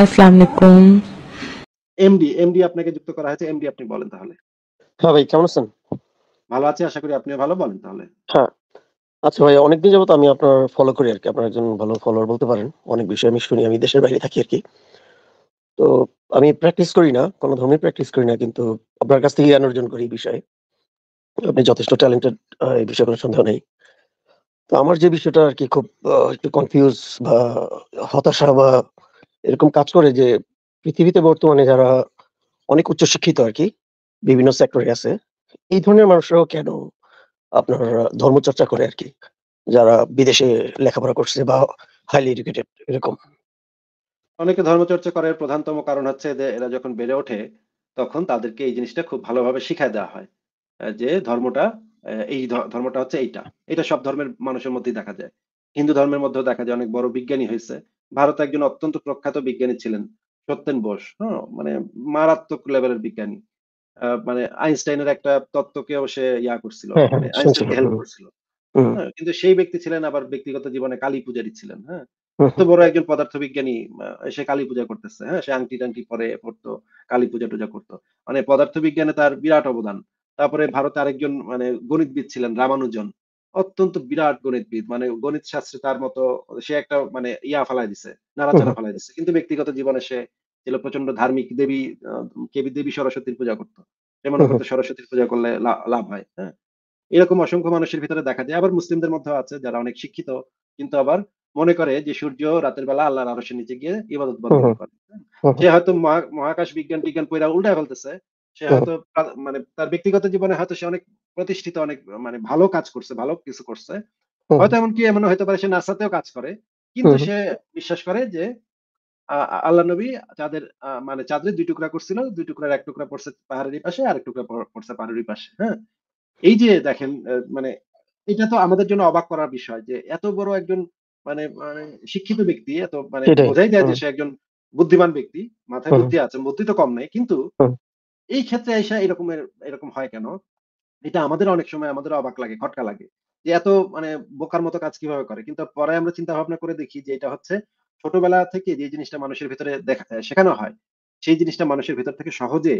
আসসালামু MD MD আপনাকে যুক্ত করা হয়েছে এমডি আপনি বলেন তাহলে হ্যাঁ ভাই কেমন আছেন ভালো আছি আশা করি আপনি ভালো বলেন তাহলে হ্যাঁ আচ্ছা ভাই অনেকদিন যাবত আমি আপনার ফলো করি আর কি আপনার একজন ভালো ফলোয়ার বলতে পারেন অনেক বিষয় আমি শুনি আমি দেশের বাইরে থাকি আর কি তো আমি প্র্যাকটিস করি না কোনো ধর্মে প্র্যাকটিস করি না কিন্তু আপনার কাছ থেকে জ্ঞান অর্জন করি এই বিষয়ে আপনি যথেষ্ট ট্যালেন্টেড এই বিষয়ে কোনো সন্দেহ নেই তো আমার যে বিষয়টা আর কি খুব একটু কনফিউজ বা হতাশা বা এরকম কাজ করে যে পৃথিবীতে বর্তমানে যারা অনেক উচ্চ শিক্ষিত আর কি বিভিন্ন সেক্টরে আছে এই ধরনের মানুষরাও কেন আপনার ধর্মচর্চা করে আর কি যারা বিদেশে লেখাপড়া করছে বা হাইলি এডুকেটেড এরকম অনেকে ধর্মচর্চা করার প্রধানতম কারণ হচ্ছে যে এরা যখন বেড়ে ওঠে তখন তাদেরকে এই জিনিসটা খুব ভালোভাবে শিখায় দেওয়া হয় যে ধর্মটা এই ধর্মটা হচ্ছে এইটা এটা সব ধর্মের মানুষের মধ্যেই দেখা যায় হিন্দু ধর্মের মধ্যেও দেখা যায় অনেক বড় বিজ্ঞানী হয়েছে ভারত একজন অত্যন্ত প্রখ্যাত বিজ্ঞানী ছিলেন সত্যেন বোস হ্যাঁ মানে মারাত্মক লেভেলের বিজ্ঞানী মানে আইনস্টাইনের একটা তত্ত্বকে সে ইয়া করছিল হ্যাঁ, হ্যাঁ, মানে হ্যাঁ, কিন্তু সেই ব্যক্তি ছিলেন আবার ব্যক্তিগত জীবনে কালী পূজারী ছিলেন হ্যাঁ তো বড় একজন পদার্থ বিজ্ঞানী সে কালী পূজা করতেছে হ্যাঁ সে আংটি টাংটি পরে পড়তো কালী পূজা টুজা করতো মানে পদার্থ বিজ্ঞানে তার বিরাট অবদান তারপরে ভারতে আরেকজন মানে গণিতবিদ ছিলেন রামানুজন অত্যন্ত বিরাট গণিতবিদ মানে গণিত শাস্ত্রে তার মতো সে একটা মানে ইয়া ফালাই দিছে নাড়াচাড়া ফালাই দিছে কিন্তু ব্যক্তিগত জীবনে সে ছিল প্রচন্ড ধার্মিক দেবী কেবি দেবী সরস্বতীর পূজা করতো সে করতো সরস্বতীর পূজা করলে লাভ হয় হ্যাঁ এরকম অসংখ্য মানুষের ভিতরে দেখা যায় আবার মুসলিমদের মধ্যে আছে যারা অনেক শিক্ষিত কিন্তু আবার মনে করে যে সূর্য রাতের বেলা আল্লাহর আরসের নিচে গিয়ে ইবাদত বন্ধ করে হ্যাঁ। সে হয়তো মহাকাশ বিজ্ঞান বিজ্ঞান পয়রা উল্টা ফেলতেছে সে হ্যাঁ। হয়তো মানে তার ব্যক্তিগত জীবনে হয়তো সে অনেক প্রতিষ্ঠিত অনেক মানে ভালো কাজ করছে ভালো কিছু করছে হয়তো এমনকি এমন হতে পারে সে নাসাতেও কাজ করে কিন্তু সে বিশ্বাস করে যে আল্লাহ নবী তাদের মানে চাঁদের দুই টুকরা করছিল দুই টুকরার এক টুকরা পড়ছে পাহাড়ের পাশে আর এক টুকরা পড়ছে পাহাড়ের পাশে হ্যাঁ এই যে দেখেন মানে এটা তো আমাদের জন্য অবাক করার বিষয় যে এত বড় একজন মানে মানে শিক্ষিত ব্যক্তি এত মানে বোঝাই যায় যে সে একজন বুদ্ধিমান ব্যক্তি মাথায় বুদ্ধি আছে বুদ্ধি তো কম নেই কিন্তু এই ক্ষেত্রে এসে এরকমের এরকম হয় কেন এটা আমাদের অনেক সময় আমাদের অবাক লাগে খটকা লাগে যে এত মানে বোকার মতো কাজ কিভাবে করে কিন্তু পরে আমরা চিন্তা ভাবনা করে দেখি যে এটা হচ্ছে ছোটবেলা থেকে যে জিনিসটা মানুষের ভিতরে দেখা শেখানো হয় সেই জিনিসটা মানুষের ভিতর থেকে সহজে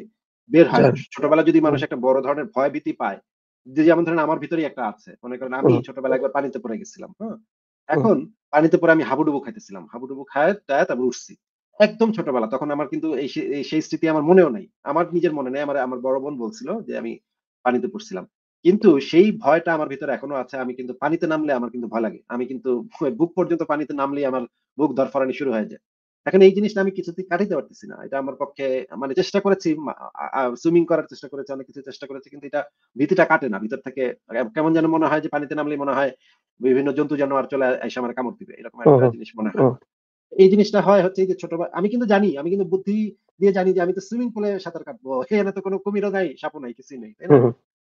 বের হয় হ্যাঁ। ছোটবেলা যদি মানুষ একটা বড় ধরনের ভয় ভীতি পায় যেমন ধরেন আমার ভিতরে একটা আছে মনে করেন আমি ছোটবেলা একবার পানিতে পড়ে গেছিলাম হ্যাঁ এখন পানিতে পরে আমি হাবুডুবু খাইতেছিলাম হাবুডুবু খায় তারপর উঠছি একদম ছোটবেলা তখন আমার কিন্তু এই সেই স্মৃতি আমার মনেও নাই আমার নিজের মনে নেই আমার আমার বড় বোন বলছিল যে আমি পানিতে পড়ছিলাম কিন্তু সেই ভয়টা আমার ভিতরে এখনো আছে আমি কিন্তু পানিতে নামলে আমার কিন্তু ভয় লাগে আমি কিন্তু বুক পর্যন্ত পানিতে নামলেই আমার বুক ধরফরানি শুরু হয়ে যায় এখন এই জিনিসটা আমি কিছুতেই কাটিতে পারতেছি না এটা আমার পক্ষে মানে চেষ্টা করেছি সুইমিং করার চেষ্টা করেছি অনেক কিছু চেষ্টা করেছি কিন্তু এটা ভীতিটা কাটে না ভিতর থেকে কেমন যেন মনে হয় যে পানিতে নামলে মনে হয় বিভিন্ন জন্তু জানোয়ার চলে এসে আমার কামড় দিবে এরকম একটা জিনিস মনে হয় এই জিনিসটা হয় হচ্ছে যে ছোট আমি কিন্তু জানি আমি কিন্তু বুদ্ধি দিয়ে জানি যে আমি তো সুইমিং পুলে সাঁতার কাটবো এখানে তো কোনো কুমিরও নাই সাপো নাই কিছুই নেই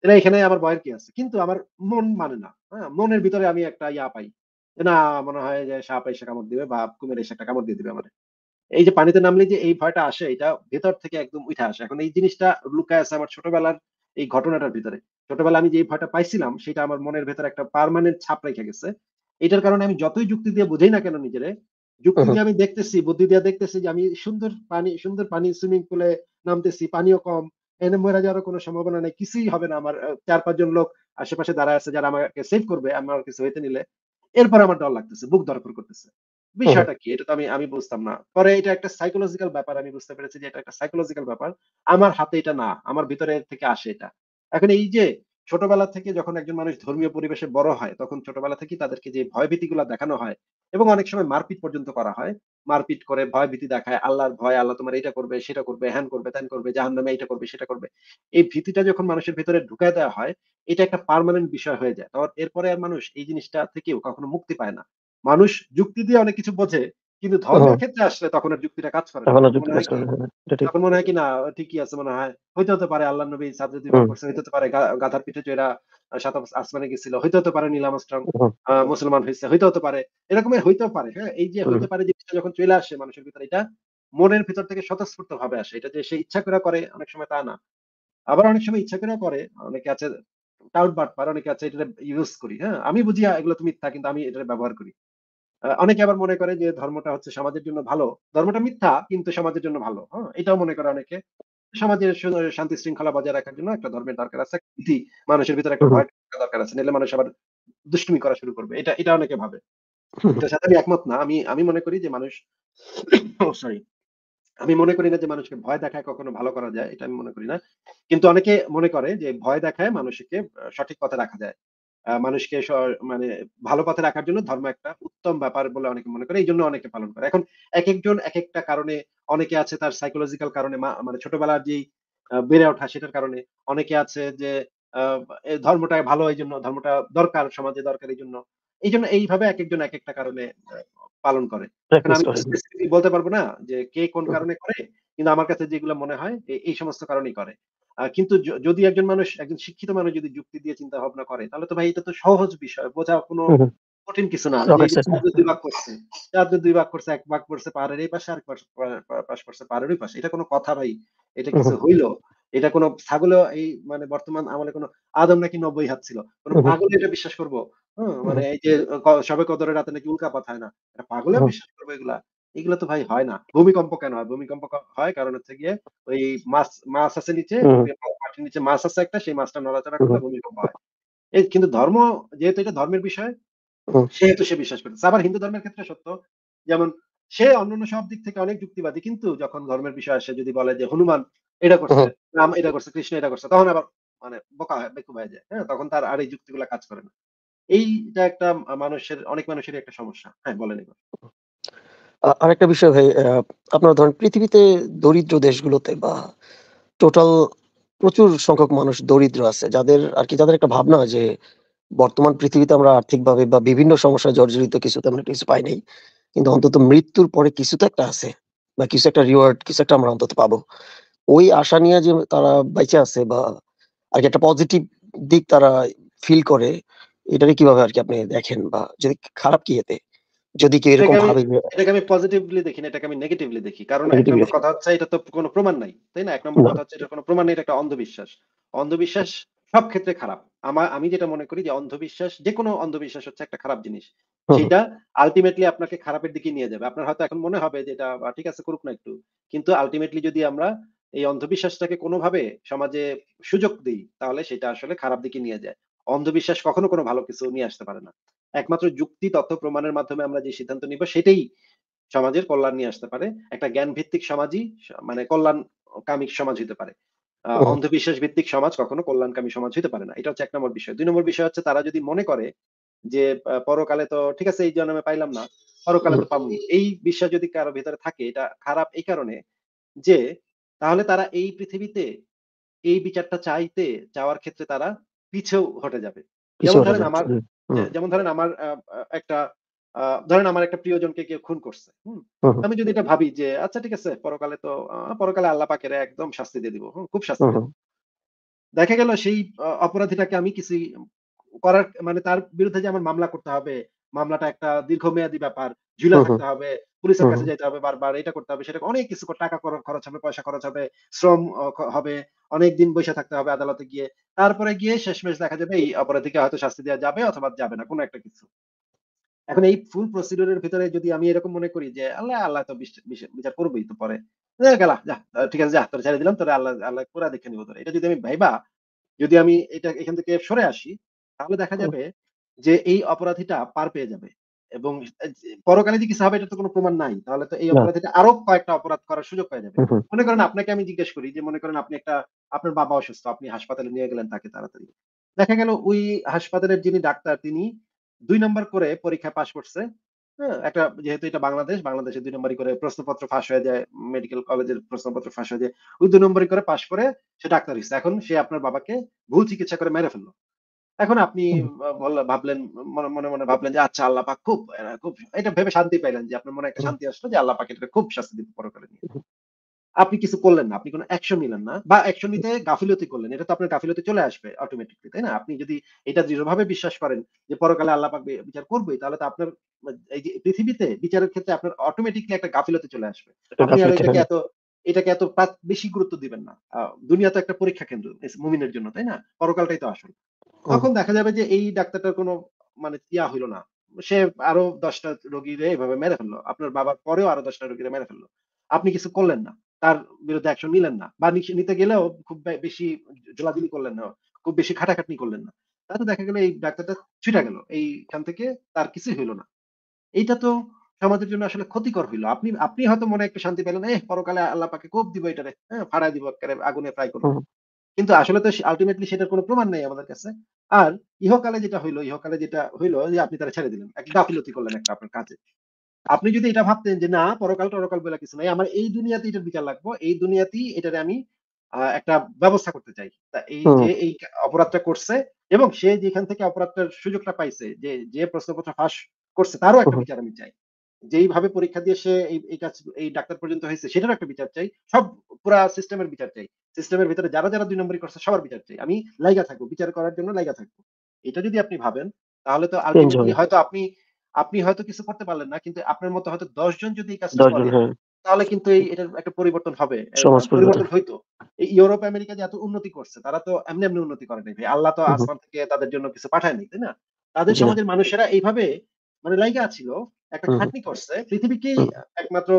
এটা এখানে আমার ভয়ের কি আছে কিন্তু আমার মন মানে না হ্যাঁ মনের ভিতরে আমি একটা ইয়া পাই না মনে হয় যে সাপ এসে কামড় দিবে বা কুমির এসে একটা কামড় দিয়ে দিবে আমার এই যে পানিতে নামলে যে এই ভয়টা আসে এটা ভেতর থেকে একদম উঠে আসে এখন এই জিনিসটা লুকায় আছে আমার ছোটবেলার এই ঘটনাটার ভিতরে ছোটবেলা আমি যে ভয়টা পাইছিলাম সেটা আমার মনের ভেতরে একটা পার্মানেন্ট ছাপ রেখে গেছে এটার কারণে আমি যতই যুক্তি দিয়ে বুঝাই না কেন নিজেরে যুক্তি uh-huh. আমি দেখতেছি বুদ্ধি দিয়ে দেখতেছি যে আমি সুন্দর পানি সুন্দর পানি সুইমিং পুলে নামতেছি পানিও কম এনে মরে যাওয়ার কোনো সম্ভাবনা নেই কিছুই হবে না আমার চার পাঁচজন লোক আশেপাশে দাঁড়ায় আছে যারা আমাকে সেভ করবে আমার কিছু হইতে নিলে এরপর আমার ডর লাগতেছে বুক ধরপর করতেছে বিষয়টা কি এটা তো আমি আমি বুঝতাম না পরে এটা একটা সাইকোলজিক্যাল ব্যাপার আমি বুঝতে পেরেছি যে এটা একটা সাইকোলজিক্যাল ব্যাপার আমার হাতে এটা না আমার ভিতরে থেকে আসে এটা এখন এই যে ছোটবেলা থেকে যখন একজন মানুষ ধর্মীয় পরিবেশে বড় হয় তখন ছোটবেলা থেকে তাদেরকে যে গুলা দেখানো হয় এবং অনেক সময় মারপিট পর্যন্ত করা হয় মারপিট করে ভয়ভীতি দেখায় আল্লাহর ভয় আল্লাহ তোমার এটা করবে সেটা করবে হ্যান করবে ত্যান করবে জাহান নামে এটা করবে সেটা করবে এই ভীতিটা যখন মানুষের ভিতরে ঢুকায় দেওয়া হয় এটা একটা পারমানেন্ট বিষয় হয়ে যায় তখন এরপরে আর মানুষ এই জিনিসটা থেকেও কখনো মুক্তি পায় না মানুষ যুক্তি দিয়ে অনেক কিছু বোঝে কিন্তু ধর্মের হ্যাঁ। ক্ষেত্রে আসলে তখন আর যুক্তিটা কাজ করে তখন মনে হয় কিনা ঠিকই আছে মনে হয় হইতে হতে পারে আল্লাহ নবী সাবজেক্ট হইতে হতে পারে গাধার পিঠে যেটা সাত আসমানে গেছিল হইতে হতে পারে নীলাম আশ্রম মুসলমান হয়েছে হইতে হতে পারে এরকম হইতে পারে হ্যাঁ এই যে হইতে পারে জিনিসটা যখন চলে আসে মানুষের ভিতরে এটা মনের ভিতর থেকে স্বতঃস্ফূর্ত ভাবে আসে এটা যে সে ইচ্ছা করে করে অনেক সময় তা না আবার অনেক সময় ইচ্ছা করে করে অনেকে আছে টাউট বাট পারে অনেকে আছে এটা ইউজ করি হ্যাঁ আমি বুঝি এগুলো তুমি থাকি কিন্তু আমি এটা ব্যবহার করি অনেকে আবার মনে করে যে ধর্মটা হচ্ছে সমাজের জন্য ভালো ধর্মটা মিথ্যা কিন্তু সমাজের জন্য ভালো হ্যাঁ এটাও মনে করে অনেকে সমাজের শান্তি শৃঙ্খলা বজায় রাখার জন্য একটা ধর্মের দরকার আছে মানুষের ভিতরে একটা ভয় দরকার আছে নাহলে মানুষ আবার দুষ্টুমি করা শুরু করবে এটা এটা অনেকে ভাবে এটার সাথে আমি একমত না আমি আমি মনে করি যে মানুষ সরি আমি মনে করি না যে মানুষকে ভয় দেখায় কখনো ভালো করা যায় এটা আমি মনে করি না কিন্তু অনেকে মনে করে যে ভয় দেখায় মানুষকে সঠিক পথে রাখা যায় মানুষকে মানে ভালো পথে রাখার জন্য ধর্ম একটা উত্তম ব্যাপার বলে অনেকে মনে করে এই জন্য অনেকে পালন করে এখন এক একজন এক একটা কারণে অনেকে আছে তার সাইকোলজিক্যাল কারণে মানে ছোটবেলার যেই বেড়ে ওঠা সেটার কারণে অনেকে আছে যে ধর্মটা ভালো এই জন্য ধর্মটা দরকার সমাজে দরকার এই জন্য এই জন্য এইভাবে এক একজন এক একটা কারণে পালন করে বলতে পারবো না যে কে কোন কারণে করে কিন্তু আমার কাছে যেগুলো মনে হয় এই সমস্ত কারণেই করে কিন্তু যদি একজন মানুষ একজন শিক্ষিত মানুষ যদি যুক্তি দিয়ে চিন্তা ভাবনা করে তাহলে তো ভাই এটা তো সহজ বিষয় বোঝা কোনো কঠিন কিছু না দুই ভাগ করছে আপনি দুই ভাগ করছে এক ভাগ করছে পাহাড়ের এই পাশে আর পাশ করছে পাহাড়ের ওই পাশে এটা কোনো কথা ভাই এটা কিছু হইলো এটা কোনো ছাগলে এই মানে বর্তমান আমলে কোনো আদম নাকি নব্বই হাত ছিল কোনো পাগলে এটা বিশ্বাস করবো মানে এই যে সবে কদরের রাতে নাকি উল্কাপাত হয় না এটা পাগলে বিশ্বাস করবো এগুলা এগুলো তো ভাই হয় না ভূমিকম্প কেন হয় ভূমিকম্প হয় কারণ হচ্ছে গিয়ে ওই মাছ মাছ আছে নিচে মাটির নিচে মাছ আছে একটা সেই মাছটা নড়াচড়া করলে ভূমিকম্প হয় এই কিন্তু ধর্ম যেহেতু এটা ধর্মের বিষয় সেহেতু সে বিশ্বাস করে আবার হিন্দু ধর্মের ক্ষেত্রে সত্য যেমন সে অন্যান্য সব দিক থেকে অনেক যুক্তিবাদী কিন্তু যখন ধর্মের বিষয় আসে যদি বলে যে হনুমান এটা করছে রাম এটা করছে কৃষ্ণ এটা করছে তখন আবার মানে বোকা হয় বেকুব হয়ে যায় হ্যাঁ তখন তার আর এই যুক্তিগুলা কাজ করে না এইটা একটা মানুষের অনেক মানুষের একটা সমস্যা হ্যাঁ বলেন এবার আরেকটা বিষয় ভাই আপনার ধরেন পৃথিবীতে দরিদ্র দেশগুলোতে বা টোটাল প্রচুর সংখ্যক মানুষ দরিদ্র আছে যাদের আর কি যাদের একটা ভাবনা যে বর্তমান পৃথিবীতে আমরা আর্থিকভাবে বা বিভিন্ন সমস্যা জর্জরিত কিছু তেমন কিছু পাই নাই কিন্তু অন্তত মৃত্যুর পরে কিছু তো একটা আছে বা কিছু একটা রিওয়ার্ড কিছু একটা আমরা অন্তত পাবো ওই আশা নিয়ে যে তারা বেঁচে আছে বা আর কি একটা পজিটিভ দিক তারা ফিল করে এটারে কিভাবে আর কি আপনি দেখেন বা যদি খারাপ কি এতে যদি কেউ এরকম ভাবে এটাকে আমি পজিটিভলি দেখি না এটাকে আমি নেগেটিভলি দেখি কারণ এক নম্বর কথা হচ্ছে এটা তো কোনো প্রমাণ নাই তাই না এক নম্বর কথা হচ্ছে এটা কোনো প্রমাণ নাই এটা একটা অন্ধবিশ্বাস অন্ধবিশ্বাস সব ক্ষেত্রে খারাপ আমার আমি যেটা মনে করি যে অন্ধবিশ্বাস যে কোনো অন্ধবিশ্বাস হচ্ছে একটা খারাপ জিনিস সেটা আলটিমেটলি আপনাকে খারাপের দিকে নিয়ে যাবে আপনার হয়তো এখন মনে হবে যে এটা ঠিক আছে করুক না একটু কিন্তু আলটিমেটলি যদি আমরা এই অন্ধবিশ্বাসটাকে কোনোভাবে সমাজে সুযোগ দিই তাহলে সেটা আসলে খারাপ দিকে নিয়ে যায় অন্ধবিশ্বাস কখনো কোনো ভালো কিছু নিয়ে আসতে পারে না একমাত্র যুক্তি তথ্য প্রমাণের মাধ্যমে আমরা যে সিদ্ধান্ত নিব সেটাই সমাজের কল্যাণ নিয়ে আসতে পারে একটা জ্ঞান ভিত্তিক সমাজই মানে কল্যাণ কামিক সমাজ হতে পারে অন্ধবিশ্বাস ভিত্তিক সমাজ কখনো কল্যাণকামী সমাজ হতে পারে না এটা হচ্ছে এক নম্বর বিষয় দুই নম্বর বিষয় হচ্ছে তারা যদি মনে করে যে পরকালে তো ঠিক আছে এই জন্মে পাইলাম না পরকালে তো পাবনি এই বিশ্বাস যদি কারো ভিতরে থাকে এটা খারাপ এই কারণে যে তাহলে তারা এই পৃথিবীতে এই বিচারটা চাইতে চাওয়ার ক্ষেত্রে তারা পিছেও হটে যাবে যেমন ধরেন আমার যেমন ধরেন আমার একটা ধরেন আমার একটা প্রিয়জনকে কেউ খুন করছে আমি যদি এটা ভাবি যে আচ্ছা ঠিক আছে পরকালে তো পরকালে আল্লাহ পাকের একদম শাস্তি দিয়ে দিব খুব শাস্তি দেখা গেল সেই অপরাধীটাকে আমি কিছু করার মানে তার বিরুদ্ধে যে আমার মামলা করতে হবে মামলাটা একটা দীর্ঘমেয়াদী ব্যাপার ঝুলে থাকতে হবে পুলিশের কাছে যাইতে হবে বারবার এটা করতে হবে সেটা অনেক কিছু টাকা খরচ হবে পয়সা খরচ হবে শ্রম হবে অনেক দিন বসে থাকতে হবে আদালতে গিয়ে তারপরে গিয়ে শেষমেশ দেখা যাবে এই অপরাধীকে হয়তো শাস্তি দেওয়া যাবে অথবা যাবে না কোনো একটা কিছু এখন এই ফুল প্রসিডিউরের ভিতরে যদি আমি এরকম মনে করি যে আল্লাহ আল্লাহ তো বিচার করবেই তো পরে গেলা যা ঠিক আছে যা তোর ছেড়ে দিলাম তোরা আল্লাহ আল্লাহ করে দেখে নিব তোরা এটা যদি আমি ভাইবা যদি আমি এটা এখান থেকে সরে আসি তাহলে দেখা যাবে যে এই অপরাধীটা পার পেয়ে যাবে এবং পরকালে যদি কি সাহাবে এটা তো কোনো প্রমাণ নাই তাহলে তো এই অপরাধ এটা আরো কয়েকটা অপরাধ করার সুযোগ হয়ে যাবে মনে করেন আপনাকে আমি জিজ্ঞেস করি যে মনে করেন আপনি একটা আপনার বাবা অসুস্থ আপনি হাসপাতালে নিয়ে গেলেন তাকে তাড়াতাড়ি দেখা গেল ওই হাসপাতালের যিনি ডাক্তার তিনি দুই নম্বর করে পরীক্ষা পাশ করছে হ্যাঁ, একটা যেহেতু এটা বাংলাদেশ বাংলাদেশে দুই নম্বরই করে প্রশ্নপত্র ফাঁস হয়ে যায় মেডিকেল কলেজের প্রশ্নপত্র ফাঁস হয়ে যায় ওই দুই নম্বরই করে পাশ করে সে ডাক্তার হয়েছে এখন সে আপনার বাবাকে ভুল চিকিৎসা করে মেরে ফেললো এখন আপনি ভাবলেন মনে মনে ভাবলেন যে আচ্ছা আল্লাহ পাক খুব খুব এটা ভেবে শান্তি পাইলেন যে আপনার মনে একটা শান্তি আসলো যে আল্লাহ পাক এটা খুব শাস্তি দিতে পরে করে আপনি কিছু করলেন না আপনি কোনো অ্যাকশন নিলেন না বা অ্যাকশন নিতে গাফিলতি করলেন এটা তো আপনার গাফিলতি চলে আসবে অটোমেটিকলি তাই না আপনি যদি এটা দৃঢ়ভাবে বিশ্বাস করেন যে পরকালে আল্লাহ পাক বিচার করবেই তাহলে তো আপনার এই যে পৃথিবীতে বিচারের ক্ষেত্রে আপনার অটোমেটিকলি একটা গাফিলতি চলে আসবে আপনি আর এটাকে হ্যাঁ। এত এটাকে এত বেশি গুরুত্ব দিবেন না দুনিয়া তো একটা পরীক্ষা কেন্দ্র মুমিনের জন্য তাই না পরকালটাই তো আসল তখন দেখা যাবে যে এই ডাক্তারটার কোনো মানে ইয়া হইলো না সে আরো দশটা রোগীরে এভাবে মেরে ফেললো আপনার বাবার পরেও আরো দশটা রোগীরে মেরে ফেললো আপনি কিছু করলেন না তার বিরুদ্ধে অ্যাকশন নিলেন না বা নিতে গেলেও খুব বেশি জোলাজুলি করলেন না খুব বেশি খাটাখাটনি করলেন না তাতে দেখা গেলো এই ডাক্তারটা ছুটা গেল এইখান থেকে তার কিছুই হইলো না এইটা তো সমাজের জন্য আসলে ক্ষতিকর হইলো আপনি আপনি হয়তো মনে একটু শান্তি পেলেন এ পরকালে আল্লাহ পাকে কোপ দিব এটারে হ্যাঁ ফাড়াই দিব একেবারে আগুনে ফ্রাই করবো কিন্তু আসলে তো আলটিমেটলি সেটার কোনো প্রমাণ নেই আমাদের কাছে আর ইহকালে যেটা হইলো ইহকালে যেটা হইলো যে আপনি তারা ছেড়ে দিলেন একটা গাফিলতি করলেন একটা আপনার কাজে আপনি যদি এটা ভাবতেন যে না পরকাল টরকাল বলে কিছু নাই আমার এই দুনিয়াতে এটার বিচার লাগবো এই দুনিয়াতেই এটারে আমি একটা ব্যবস্থা করতে চাই তা এই যে এই অপরাধটা করছে এবং সে যেখান থেকে অপরাধটার সুযোগটা পাইছে যে যে প্রশ্নপত্র ফাঁস করছে তারও একটা বিচার আমি চাই যেইভাবে পরীক্ষা দিয়ে সে এই কাজ এই ডাক্তার পর্যন্ত হয়েছে সেটার একটা বিচার চাই সব পুরা সিস্টেমের বিচার চাই সিস্টেমের ভিতরে যারা যারা দুই নম্বরই করছে সবার বিচার চাই আমি লাইগা থাকবো বিচার করার জন্য লাইগা থাকবো এটা যদি আপনি ভাবেন তাহলে তো হয়তো আপনি আপনি হয়তো কিছু করতে পারলেন না কিন্তু আপনার মতো হয়তো দশজন যদি এই কাজটা করে হ্যাঁ। তাহলে কিন্তু এটার একটা পরিবর্তন হবে পরিবর্তন হইতো ইউরোপ আমেরিকা যে এত উন্নতি করছে তারা তো এমনি এমনি উন্নতি করে নাই আল্লাহ তো আসমান থেকে তাদের জন্য কিছু পাঠায়নি তাই না তাদের সমাজের মানুষেরা এইভাবে মানে লাইগা ছিল একটা খাটনি করছে পৃথিবীকেই একমাত্র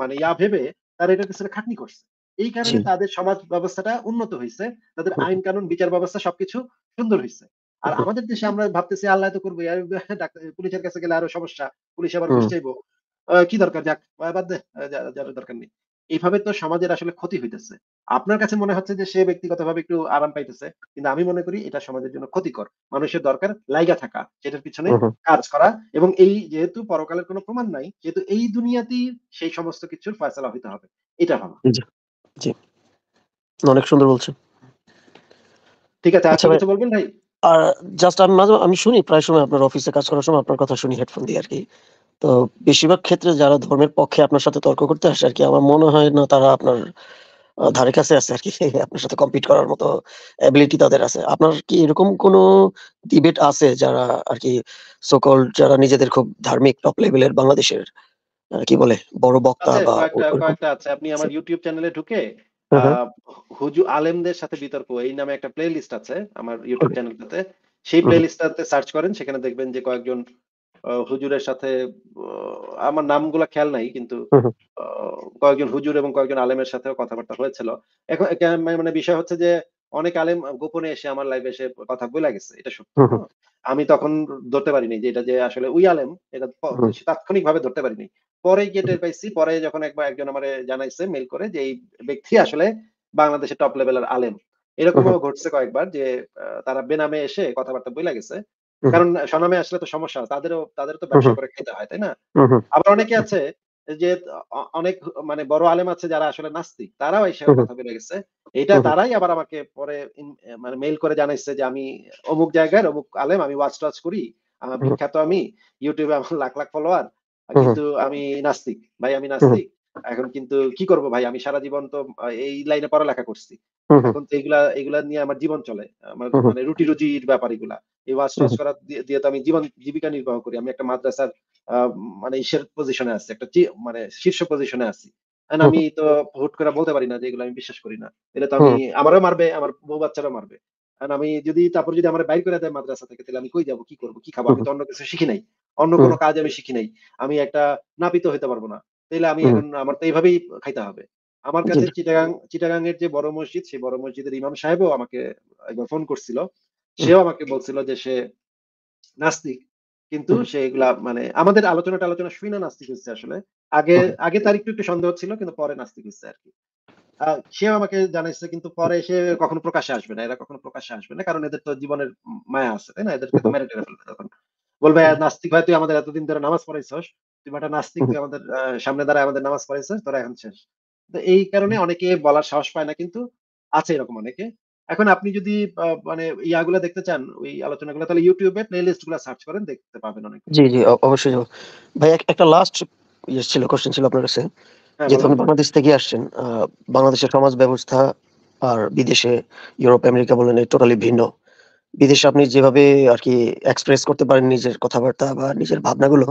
মানে ইয়া ভেবে তারা এটা পিছনে খাটনি করছে এই কারণে তাদের সমাজ ব্যবস্থাটা উন্নত হয়েছে তাদের আইন কানুন বিচার ব্যবস্থা সবকিছু সুন্দর হয়েছে আর আমাদের দেশে আমরা ভাবতেছি আল্লাহ তো করবো পুলিশের কাছে গেলে আরো সমস্যা পুলিশ আবার ঘুষ চাইবো কি দরকার যাক বাদ দে যার দরকার নেই এইভাবে তো সমাজের আসলে ক্ষতি হইতেছে আপনার কাছে মনে হচ্ছে যে সে ব্যক্তিগত ভাবে একটু আরাম পাইতেছে কিন্তু আমি মনে করি এটা সমাজের জন্য ক্ষতিকর মানুষের দরকার লাইগা থাকা সেটার পিছনে কাজ করা এবং এই যেহেতু পরকালের কোনো প্রমাণ নাই যেহেতু এই দুনিয়াতেই সেই সমস্ত কিছুর ফয়সলা হইতে হবে এটা ভাবা জি অনেক সুন্দর বলছেন ঠিক আছে আচ্ছা কিছু বলবেন ভাই আর জাস্ট আমি মাঝে আমি শুনি প্রায় সময় আপনার অফিসে কাজ করার সময় আপনার কথা শুনি হেডফোন দিয়ে আর কি তো বেশিরভাগ ক্ষেত্রে যারা ধর্মের পক্ষে আপনার সাথে তর্ক করতে আসে আর কি আমার মনে হয় না তারা আপনার ধারে কাছে আছে আর কি আপনার সাথে কম্পিট করার মতো অ্যাবিলিটি তাদের আছে আপনার কি এরকম কোন ডিবেট আছে যারা আর কি সকল যারা নিজেদের খুব ধার্মিক টপ লেভেলের বাংলাদেশের কি বলে বড় বক্তা আচ্ছা, বা আছে আপনি আমার ইউটিউব চ্যানেলে ঢুকে হ্যাঁ, হ্যাঁ। হুজু আলেমদের সাথে বিতর্ক এই নামে একটা প্লেলিস্ট আছে আমার ইউটিউব চ্যানেলটাতে সেই প্লেলিস্টটাতে সার্চ করেন সেখানে দেখবেন যে কয়েকজন হুজুরের সাথে আমার নামগুলো খেয়াল নাই কিন্তু কয়েকজন হুজুর এবং কয়েকজন আলেমের সাথেও কথাবার্তা হয়েছিল এখন মানে বিষয় হচ্ছে যে অনেক আলেম গোপনে এসে আমার লাইফ এসে কথা বলে গেছে এটা সত্যি আমি তখন ধরতে পারিনি যে এটা যে আসলে ওই আলেম এটা তাৎক্ষণিক ভাবে ধরতে পারিনি পরে গিয়ে টের পাইছি পরে যখন একবার একজন আমার জানাইছে মেল করে যে এই ব্যক্তি আসলে বাংলাদেশের টপ লেভেলের আলেম এরকমও ঘটছে কয়েকবার যে তারা বেনামে এসে কথাবার্তা বলে গেছে কারণ সনামে আসলে তো সমস্যা তাদেরও তাদের তো ব্যবসা করে খেতে হয় তাই না আবার অনেকে আছে যে অনেক মানে বড় আলেম আছে যারা আসলে নাস্তিক তারাও এসে কথা বলে গেছে এটা তারাই আবার আমাকে পরে মানে মেইল করে জানাইছে যে আমি অমুক জায়গার অমুক আলেম আমি ওয়াচ টাচ করি আমার বিখ্যাত আমি ইউটিউবে আমার লাখ লাখ ফলোয়ার কিন্তু আমি নাস্তিক ভাই আমি নাস্তিক এখন কিন্তু কি করব ভাই আমি সারা জীবন তো এই লাইনে পড়ালেখা করছি এখন তো এগুলা এগুলা নিয়ে আমার জীবন চলে আমার মানে রুটি রুজির ব্যাপার এগুলা এই ওয়াজ টাজ করা দিয়ে তো আমি জীবন জীবিকা নির্বাহ করি আমি একটা মাদ্রাসার মানে ঈশ্বর পজিশনে আছি একটা মানে শীর্ষ পজিশনে আছি আমি তো হুট করে বলতে পারি না যে এগুলো আমি বিশ্বাস করি না এটা তো আমি আমারও মারবে আমার বউ বাচ্চারা মারবে কারণ আমি যদি তারপর যদি আমার বাইর করে দেয় মাদ্রাসা থেকে তাহলে আমি কই যাবো কি করবো কি খাবো আমি তো অন্য কিছু শিখি নাই অন্য কোনো কাজ আমি শিখি নাই আমি একটা নাপিত হইতে পারবো না তাহলে আমি এখন আমার তো এইভাবেই খাইতে হবে আমার কাছে চিটাগাং চিটাগাং এর যে বড় মসজিদ সেই বড় মসজিদের ইমাম সাহেবও আমাকে একবার ফোন করছিল সেও আমাকে বলছিল যে সে নাস্তিক কিন্তু সে এগুলা মানে আমাদের আলোচনাটা আলোচনা শুই না নাস্তিক হচ্ছে আসলে আগে আগে তার একটু একটু সন্দেহ ছিল কিন্তু পরে নাস্তিক হচ্ছে আর কি সেও আমাকে জানাইছে কিন্তু পরে সে কখনো প্রকাশে আসবে না এরা কখনো প্রকাশে আসবে না কারণ এদের তো জীবনের মায়া আছে তাই না এদেরকে তো মেরে টেরে ফেলবে তখন বলবে হ্যাঁ, নাস্তিক ভাই তুই আমাদের এতদিন ধরে নামাজ পড়াইছস তুমি নাস্তিক আমাদের সামনে দাঁড়ায় আমাদের নামাজ পড়েছে হ্যাঁ? তোরা এখন শেষ তো এই কারণে অনেকে বলার সাহস পায় না কিন্তু আছে এরকম অনেকে এখন আপনি যদি মানে ইয়াগুলো দেখতে চান ওই আলোচনাগুলো তাহলে ইউটিউবে প্লেলিস্ট গুলো সার্চ করেন দেখতে পাবেন অনেক জি জি অবশ্যই ভাই একটা লাস্ট ইয়ে ছিল কোশ্চেন ছিল আপনার কাছে হ্যাঁ, যেহেতু আপনি বাংলাদেশ থেকে আসছেন বাংলাদেশের সমাজ ব্যবস্থা আর বিদেশে ইউরোপ আমেরিকা বলেন টোটালি ভিন্ন বিদেশে আপনি যেভাবে আর কি এক্সপ্রেস করতে পারেন নিজের কথাবার্তা বা নিজের ভাবনাগুলো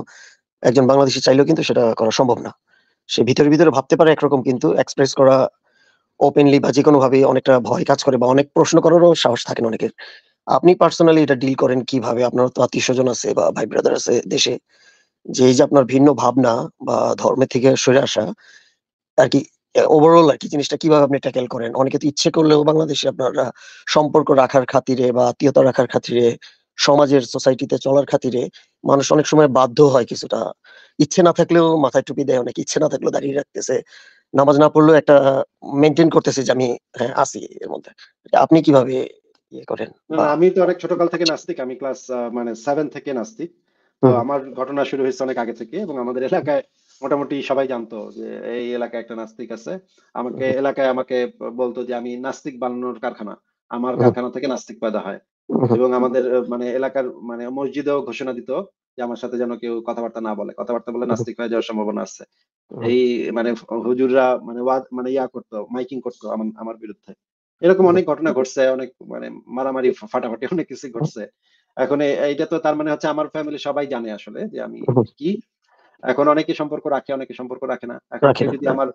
একজন বাংলাদেশি চাইলেও কিন্তু সেটা করা সম্ভব না সে ভিতরে ভিতরে ভাবতে পারে একরকম কিন্তু এক্সপ্রেস করা ওপেনলি বা যে কোনোভাবে অনেকটা ভয় কাজ করে বা অনেক প্রশ্ন করারও সাহস থাকেন অনেকের আপনি পার্সোনালি এটা ডিল করেন কিভাবে আপনার তো আত্মীয় স্বজন আছে বা ভাই ব্রাদার আছে দেশে যে এই যে আপনার ভিন্ন ভাবনা বা ধর্মের থেকে সরে আসা আর কি ওভারঅল আর কি জিনিসটা কিভাবে আপনি ট্যাকেল করেন অনেকে তো ইচ্ছে করলেও বাংলাদেশে আপনারা সম্পর্ক রাখার খাতিরে বা আত্মীয়তা রাখার খাতিরে সমাজের সোসাইটিতে চলার খাতিরে মানুষ অনেক সময় বাধ্য হয় কিছুটা ইচ্ছে না থাকলেও মাথায় টুপি দেয় অনেক ইচ্ছে না থাকলেও দাঁড়িয়ে রাখতেছে নামাজ না পড়লেও একটা মেনটেন করতেছে যে আমি হ্যাঁ আসি এর মধ্যে আপনি কিভাবে ইয়ে করেন আমি তো অনেক ছোট কাল থেকে নাস্তিক আমি ক্লাস মানে সেভেন থেকে নাস্তিক তো আমার ঘটনা শুরু হয়েছে অনেক আগে থেকে এবং আমাদের এলাকায় মোটামুটি সবাই জানতো যে এই এলাকায় একটা নাস্তিক আছে আমাকে এলাকায় আমাকে বলতো যে আমি নাস্তিক বানানোর কারখানা আমার কারখানা থেকে নাস্তিক পয়দা হয় এবং আমাদের মানে এলাকার মানে মসজিদেও ঘোষণা দিত যে আমার সাথে যেন কেউ কথাবার্তা না বলে কথাবার্তা বলে নাস্তিক হয়ে যাওয়ার সম্ভাবনা আছে এই মানে হুজুররা মানে ওয়াদ মানে ইয়া করতো মাইকিং করতো আমার বিরুদ্ধে এরকম অনেক ঘটনা ঘটছে অনেক মানে মারামারি ফাটাফাটি অনেক কিছু ঘটছে এখন এইটা তো তার মানে হচ্ছে আমার ফ্যামিলি সবাই জানে আসলে যে আমি কি এখন অনেকে সম্পর্ক রাখে অনেকে সম্পর্ক রাখে না এখন যদি আমার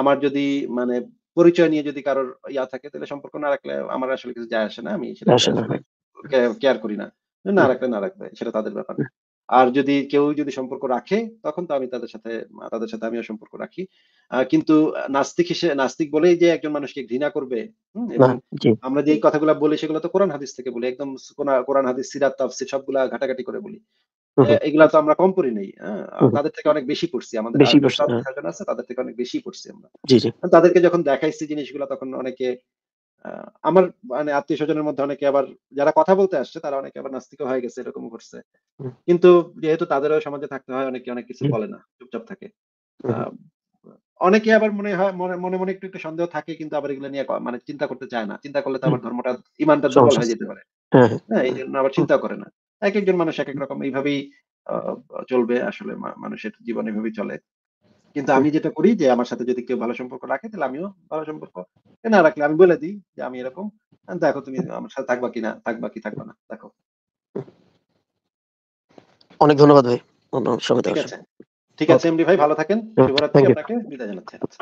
আমার যদি মানে পরিচয় নিয়ে যদি কারোর ইয়া থাকে তাহলে সম্পর্ক না রাখলে আমার আসলে কিছু যায় আসে না আমি সেটা কেয়ার করি না না রাখলে না রাখবে সেটা তাদের ব্যাপার আর যদি কেউ যদি সম্পর্ক রাখে তখন তো আমি তাদের সাথে তাদের সাথে আমিও সম্পর্ক রাখি কিন্তু নাস্তিক হিসেবে নাস্তিক বলেই যে একজন মানুষকে ঘৃণা করবে আমরা যে কথাগুলো বলি সেগুলো তো কোরআন হাদিস থেকে বলি একদম কোরআন হাদিস সিরাত তাফসির সবগুলা ঘাটাঘাটি করে বলি এগুলা তো আমরা কম করি নাই তাদের থেকে অনেক বেশি পড়ছি আমাদের হ্যাঁ। আছে তাদের থেকে অনেক বেশি পড়ছি আমরা তাদেরকে যখন দেখাইছি জিনিসগুলো তখন অনেকে আমার মানে আত্মীয় স্বজনের মধ্যে অনেকে আবার যারা কথা বলতে আসছে তারা অনেকে আবার নাস্তিক হয়ে গেছে এরকম করছে কিন্তু যেহেতু তাদেরও সমাজে থাকতে হয় অনেকে অনেক কিছু বলে না চুপচাপ থাকে অনেকে আবার মনে হয় মনে মনে মনে একটু একটু সন্দেহ থাকে কিন্তু আবার এগুলো নিয়ে মানে চিন্তা করতে চায় না চিন্তা করলে তো আবার ধর্মটা ইমানটা দুর্বল হয়ে যেতে পারে হ্যাঁ, হ্যাঁ।, হ্যাঁ এই জন্য আবার চিন্তা করে না এক একজন মানুষ এক এক রকম এইভাবেই চলবে আসলে মানুষের জীবন এভাবেই চলে কিন্তু আমি যেটা করি যে আমার সাথে যদি কেউ ভালো সম্পর্ক রাখে তাহলে আমিও ভালো সম্পর্ক না রাখলে আমি বলে দিই যে আমি এরকম দেখো তুমি আমার সাথে থাকবা কিনা থাকবা কি থাকবা না দেখো অনেক ধন্যবাদ ভাই সঙ্গে ঠিক আছে ঠিক আছে এমডি ভাই ভালো থাকেন শুভরাত্রি আপনাকে বিদায় জানাচ্ছি আচ্ছা,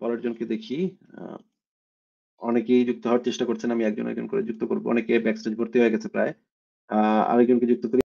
পরের জনকে দেখি অনেকেই যুক্ত হওয়ার চেষ্টা করছেন আমি একজন একজন করে যুক্ত করবো অনেকে ব্যাকস্টেজ ভর্তি হয়ে গেছে প্রায় আরেকজনকে যুক্ত করি